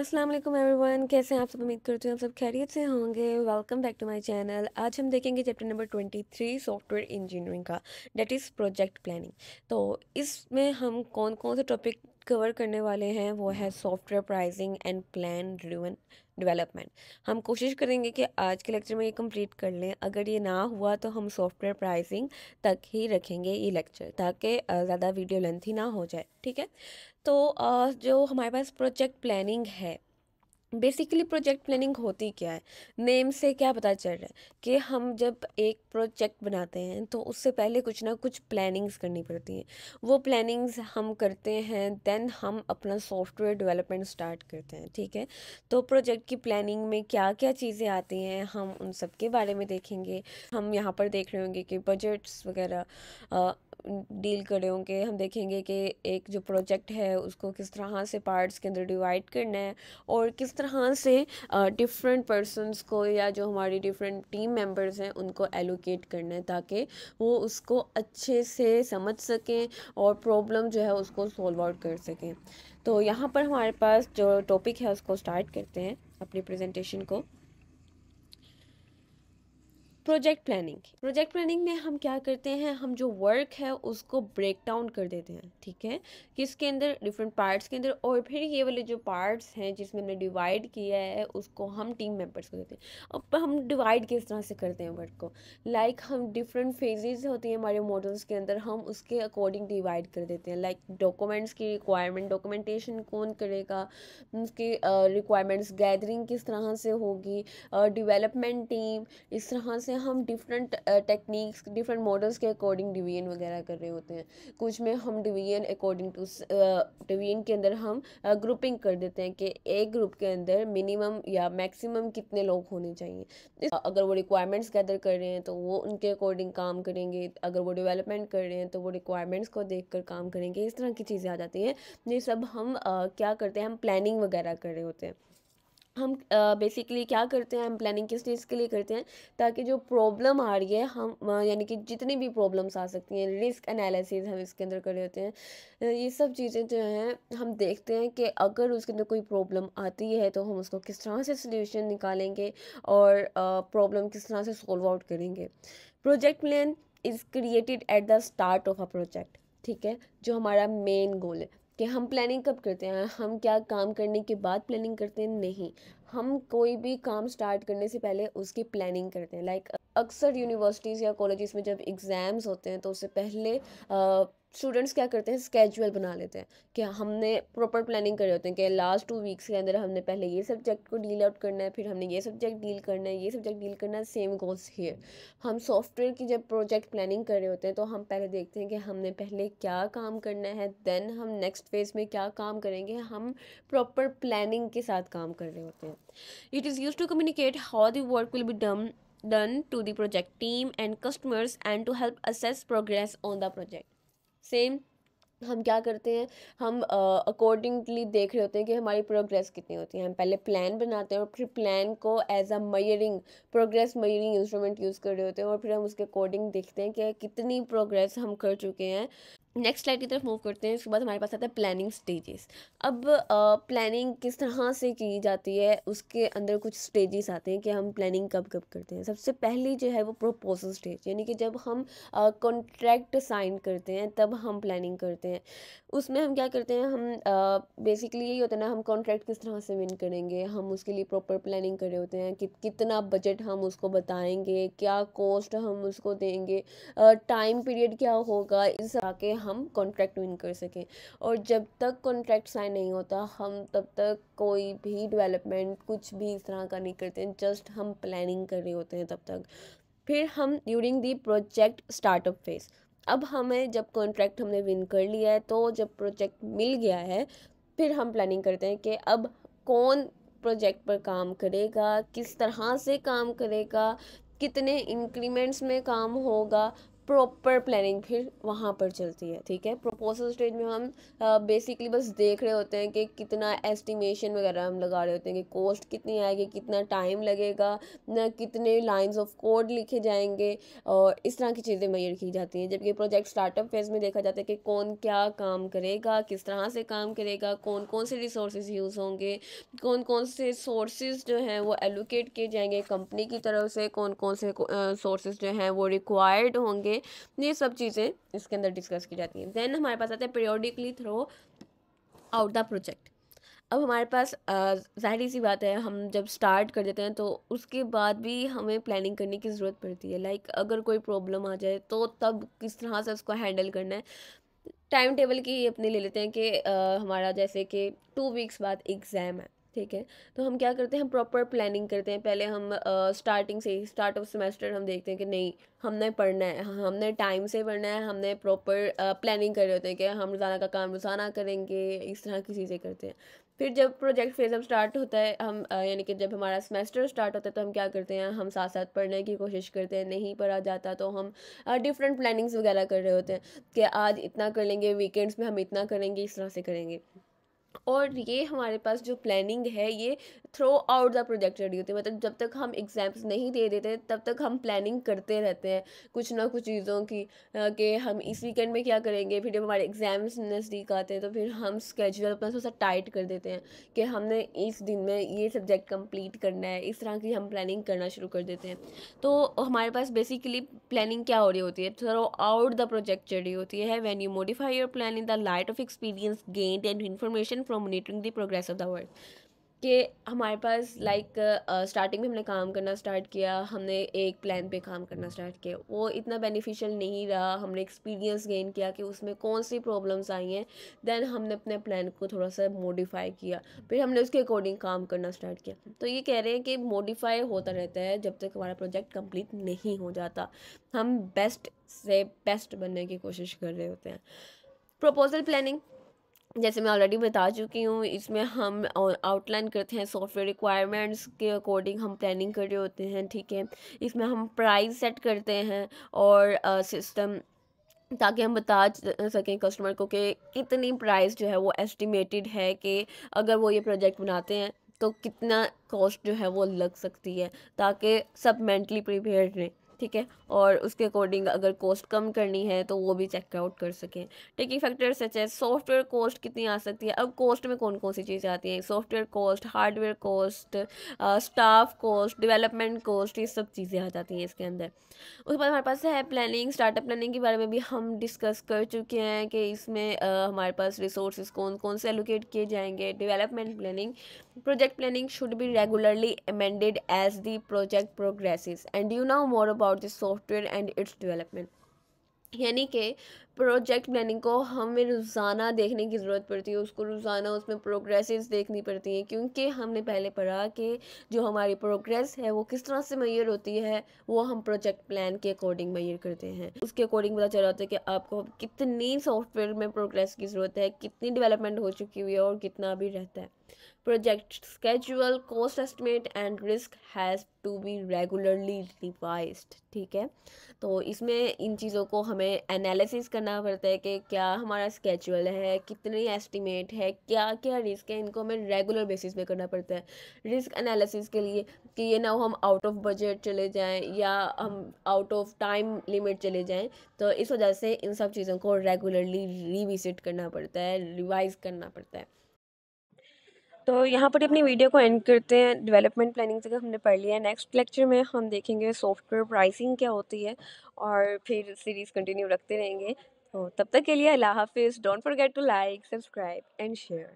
अस्सलाम वालेकुम एवरीवन कैसे हैं आप सब उम्मीद करते हैं आप सब खैरियत से होंगे welcome back to my channel आज हम देखेंगे chapter number twenty three software engineering का डेट इज़ प्रोजेक्ट प्लानिंग तो इसमें हम कौन कौन से टॉपिक कवर करने वाले हैं वो है software pricing and plan driven development हम कोशिश करेंगे कि आज के लेक्चर में ये कंप्लीट कर लें अगर ये ना हुआ तो हम सॉफ्टवेयर प्राइसिंग तक ही रखेंगे ये लेक्चर ताकि ज़्यादा वीडियो लेंथ ही ना हो जाए ठीक है तो जो हमारे पास प्रोजेक्ट प्लानिंग है बेसिकली प्रोजेक्ट प्लानिंग होती क्या है नेम से क्या पता चल रहा है कि हम जब एक प्रोजेक्ट बनाते हैं तो उससे पहले कुछ ना कुछ प्लानिंग्स करनी पड़ती हैं वो प्लानिंग्स हम करते हैं देन हम अपना सॉफ्टवेयर डेवलपमेंट स्टार्ट करते हैं ठीक है तो प्रोजेक्ट की प्लानिंग में क्या क्या चीज़ें आती हैं हम उन सब के बारे में देखेंगे हम यहाँ पर देख रहे होंगे कि बजट्स वगैरह डील करे होंगे हम देखेंगे कि एक जो प्रोजेक्ट है उसको किस तरह से पार्ट्स के अंदर डिवाइड करना है और किस तरह से डिफरेंट पर्सनस को या जो हमारी डिफरेंट टीम मेंबर्स हैं उनको एलोकेट करना है ताकि वो उसको अच्छे से समझ सकें और प्रॉब्लम जो है उसको सॉल्व आउट कर सकें तो यहाँ पर हमारे पास जो टॉपिक है उसको स्टार्ट करते हैं अपनी प्रेजेंटेशन को प्रोजेक्ट प्लानिंग प्रोजेक्ट प्लानिंग में हम क्या करते हैं हम जो वर्क है उसको ब्रेक डाउन कर देते हैं ठीक है किसके अंदर डिफरेंट पार्ट्स के अंदर और फिर ये वाले जो पार्ट्स हैं जिसमें हमने डिवाइड किया है उसको हम टीम मेम्बर्स को देते हैं अब हम डिवाइड किस तरह से करते हैं वर्क को लाइक like हम डिफरेंट फेजेज होती हैं हमारे मॉडल्स के अंदर हम उसके अकॉर्डिंग डिवाइड कर देते हैं लाइक like डॉक्यूमेंट्स की रिक्वायरमेंट डॉक्यूमेंटेशन कौन करेगा उसकी रिक्वायरमेंट्स गैदरिंग किस तरह से होगी डिवेलपमेंट टीम इस तरह से से हम डिफरेंट टेक्निक्स डिफरेंट मॉडल्स के अकॉर्डिंग डिवीजन वगैरह कर रहे होते हैं कुछ में हम डिवीजन अकॉर्डिंग टू डिवीजन के अंदर हम ग्रुपिंग uh, कर देते हैं कि एक ग्रुप के अंदर मिनिमम या मैक्सिमम कितने लोग होने चाहिए अगर वो रिक्वायरमेंट्स गैदर कर रहे हैं तो वो उनके अकॉर्डिंग काम करेंगे अगर वो डिवेलपमेंट कर रहे हैं तो वो रिक्वायरमेंट्स को देख कर काम करेंगे इस तरह की चीज़ें आ जाती हैं ये सब हम uh, क्या करते हैं हम प्लानिंग वगैरह कर रहे होते हैं हम बेसिकली uh, क्या करते हैं हम प्लानिंग किस चीज़ के लिए करते हैं ताकि जो प्रॉब्लम आ रही है हम uh, यानी कि जितनी भी प्रॉब्लम्स आ सकती हैं रिस्क एनालिसिस हम इसके अंदर कर रहे होते हैं ये सब चीज़ें जो हैं हम देखते हैं कि अगर उसके अंदर कोई प्रॉब्लम आती है तो हम उसको किस तरह से सोल्यूशन निकालेंगे और प्रॉब्लम किस तरह से सोल्व आउट करेंगे project plan is created at the start of a project ठीक है जो हमारा मेन गोल है कि हम प्लानिंग कब करते हैं हम क्या काम करने के बाद प्लानिंग करते हैं नहीं हम कोई भी काम स्टार्ट करने से पहले उसकी प्लानिंग करते हैं लाइक like, अक्सर यूनिवर्सिटीज़ या कॉलेजेस में जब एग्ज़ाम्स होते हैं तो उससे पहले स्टूडेंट्स क्या करते हैं स्केजुअल बना लेते हैं कि हमने प्रॉपर प्लानिंग करे होते हैं कि लास्ट टू वीक्स के अंदर हमने पहले ये सब्जेक्ट को डील आउट करना है फिर हमने ये सब्जेक्ट डील करना है ये सब्जेक्ट डील करना है सेम गोल्स हियर हम सॉफ्टवेयर की जब प्रोजेक्ट प्लानिंग कर रहे होते हैं तो हम पहले देखते हैं कि हमने पहले क्या काम करना है देन हम नेक्स्ट फेज में क्या काम करेंगे हम प्रॉपर प्लानिंग के साथ काम कर रहे होते हैं it is use to communicate how the work will be done to to project team and customers and to help assess progress on the project same हम क्या करते हैं हम अकॉर्डिंगली uh, देख रहे होते हैं कि हमारी प्रोग्रेस कितनी होती है हम पहले प्लान बनाते हैं और फिर प्लान को as a measuring progress measuring instrument use कर रहे होते हैं और फिर हम उसके अकॉर्डिंग देखते हैं कि कितनी प्रोग्रेस हम कर चुके हैं नेक्स्ट स्लाइड की तरफ मूव करते हैं इसके बाद हमारे पास आता है प्लानिंग स्टेजेस अब प्लानिंग uh, किस तरह से की जाती है उसके अंदर कुछ स्टेजेस आते हैं कि हम प्लानिंग कब कब करते हैं सबसे पहली जो है वो प्रोपोजल स्टेज यानी कि जब हम कॉन्ट्रैक्ट uh, साइन करते हैं तब हम प्लानिंग करते हैं उसमें हम क्या करते हैं हम बेसिकली uh, यही होता है ना हम कॉन्ट्रैक्ट किस तरह से विन करेंगे हम उसके लिए प्रॉपर प्लानिंग कर रहे होते हैं कि कितना बजट हम उसको बताएंगे क्या कॉस्ट हम उसको देंगे टाइम पीरियड क्या होगा इस आके हम कॉन्ट्रैक्ट विन कर सकें और जब तक कॉन्ट्रैक्ट साइन नहीं होता हम तब तक कोई भी डेवलपमेंट कुछ भी इस तरह का नहीं करते जस्ट हम प्लानिंग कर रहे होते हैं तब तक फिर हम during the project startup phase अब हमें जब कॉन्ट्रैक्ट हमने विन कर लिया है तो जब प्रोजेक्ट मिल गया है फिर हम प्लानिंग करते हैं कि अब कौन प्रोजेक्ट पर काम करेगा किस तरह से काम करेगा कितने इंक्रीमेंट्स में काम होगा प्रॉपर प्लानिंग फिर वहाँ पर चलती है ठीक है प्रपोजल स्टेज में हम बेसिकली बस देख रहे होते हैं कि कितना एस्टिमेशन वगैरह हम लगा रहे होते हैं कि कॉस्ट कितनी आएगी कितना टाइम लगेगा ना कितने लाइंस ऑफ कोड लिखे जाएंगे और इस तरह की चीज़ें मैयर की जाती हैं जबकि प्रोजेक्ट स्टार्टअप फेज़ में देखा जाता है कि कौन क्या काम करेगा किस तरह से काम करेगा कौन कौन से रिसोर्स यूज़ होंगे कौन कौन से सोर्सेज जो हैं वो एलोकेट किए जाएंगे कंपनी की तरफ से कौन कौन से सोर्सेज जो हैं वो रिक्वायर्ड होंगे हैं ये सब चीज़ें इसके अंदर डिस्कस की जाती हैं देन हमारे पास आता है periodically throughout the project अब हमारे पास जाहिर सी बात है हम जब स्टार्ट कर देते हैं तो उसके बाद भी हमें प्लानिंग करने की ज़रूरत पड़ती है लाइक like, अगर कोई प्रॉब्लम आ जाए तो तब किस तरह से उसको हैंडल करना है टाइम टेबल की अपने ले लेते हैं कि आ, हमारा जैसे कि टू वीक्स बाद एग्ज़ाम है ठीक है तो हम क्या करते हैं हम प्रॉपर प्लानिंग करते हैं पहले हम स्टार्टिंग uh, से ही स्टार्ट ऑफ सेमेस्टर हम देखते हैं कि नहीं हमने पढ़ना है हमने टाइम से पढ़ना है हमने प्रॉपर प्लानिंग uh, कर रहे होते हैं कि हम रोज़ाना का काम रोज़ाना करेंगे इस तरह की चीज़ें करते हैं फिर जब प्रोजेक्ट फेज अब स्टार्ट होता है हम यानी कि जब हमारा सेमेस्टर स्टार्ट होता है तो हम क्या करते हैं हम साथ साथ पढ़ने की कोशिश करते हैं नहीं पढ़ा जाता तो हम डिफरेंट प्लानिंग्स वगैरह कर रहे होते हैं कि आज इतना कर लेंगे वीकेंड्स में हम इतना करेंगे इस तरह से करेंगे और ये हमारे पास जो प्लानिंग है ये throughout the project ready होती है मतलब जब तक हम एग्ज़ाम्स नहीं दे देते तब तक हम प्लानिंग करते रहते हैं कुछ ना कुछ चीज़ों की कि हम इस वीकेंड में क्या करेंगे फिर जब हमारे एग्ज़ाम्स नज़दीक आते हैं तो फिर हम स्केजुअल अपना थोड़ा सा टाइट कर देते हैं कि हमने इस दिन में ये सब्जेक्ट कम्प्लीट करना है इस तरह की हम प्लानिंग करना शुरू कर देते हैं तो हमारे पास बेसिकली प्लानिंग क्या हो रही होती है throughout the project ready होती है when you modify your plan in the light of experience gained and information and monitoring the progress of the world कि हमारे पास लाइक स्टार्टिंग में हमने काम करना स्टार्ट किया हमने एक प्लान पे काम करना स्टार्ट किया वो इतना बेनिफिशियल नहीं रहा हमने एक्सपीरियंस गेन किया कि उसमें कौन सी प्रॉब्लम्स आई हैं देन हमने अपने प्लान को थोड़ा सा मॉडिफाई किया फिर हमने उसके अकॉर्डिंग काम करना स्टार्ट किया तो ये कह रहे हैं कि मॉडिफाई होता रहता है जब तक हमारा प्रोजेक्ट कम्प्लीट नहीं हो जाता हम बेस्ट से बेस्ट बनने की कोशिश कर रहे होते हैं प्रपोजल प्लानिंग जैसे मैं ऑलरेडी बता चुकी हूँ इसमें हम आउटलाइन करते हैं सॉफ्टवेयर रिक्वायरमेंट्स के अकॉर्डिंग हम प्लानिंग कर रहे होते हैं ठीक है इसमें हम प्राइस सेट करते हैं और सिस्टम ताकि हम बता सकें कस्टमर को कि कितनी प्राइस जो है वो एस्टिमेटेड है कि अगर वो ये प्रोजेक्ट बनाते हैं तो कितना कॉस्ट जो है वो लग सकती है ताकि सब मेंटली प्रिपेयर रहें ठीक है और उसके अकॉर्डिंग अगर कॉस्ट कम करनी है तो वो भी चेकआउट कर सकें टेकिंग फैक्टर सच है सॉफ्टवेयर कॉस्ट कितनी आ सकती है अब कॉस्ट में कौन कौन सी चीज़ें आती हैं software cost hardware cost staff cost development cost ये सब चीज़ें आ जाती हैं इसके अंदर उसके बाद हमारे पास है प्लानिंग स्टार्टअप प्लानिंग के बारे में भी हम डिस्कस कर चुके हैं कि इसमें आ, हमारे पास रिसोर्स कौन कौन से एलोकेट किए जाएंगे development planning project planning should be regularly amended as the project progresses and you know more about about the software and its development यानी कि प्रोजेक्ट प्लानिंग को हमें रोज़ाना देखने की ज़रूरत पड़ती है उसको रोज़ाना उसमें प्रोग्रेसेस देखनी पड़ती हैं क्योंकि हमने पहले पढ़ा कि जो हमारी प्रोग्रेस है वो किस तरह से मैयर होती है वो हम प्रोजेक्ट प्लान के अकॉर्डिंग मैयर करते हैं उसके अकॉर्डिंग पता चल होता है कि आपको कितनी सॉफ्टवेयर में प्रोग्रेस की ज़रूरत है कितनी डेवलपमेंट हो चुकी हुई है और कितना अभी रहता है project schedule cost estimate and risk has to be regularly revise ठीक है तो इसमें इन चीज़ों को हमें एनालिसिस करना करना पड़ता है कि क्या हमारा स्केचुअल है कितनी एस्टिमेट है क्या क्या रिस्क है इनको हमें रेगुलर बेसिस पे करना पड़ता है रिस्क एनालिसिस के लिए कि ये ना हो हम आउट ऑफ बजट चले जाएं या हम आउट ऑफ टाइम लिमिट चले जाएं तो इस वजह से इन सब चीज़ों को रेगुलरली रिविजिट करना पड़ता है रिवाइज करना पड़ता है तो यहाँ पर अपनी वीडियो को एंड करते हैं डेवलपमेंट प्लानिंग तक हमने पढ़ लिया है नेक्स्ट लेक्चर में हम देखेंगे सॉफ्टवेयर प्राइसिंग क्या होती है और फिर सीरीज़ कंटिन्यू रखते रहेंगे तो तब तक के लिए अल्लाह हाफिज़ don't forget to like subscribe and share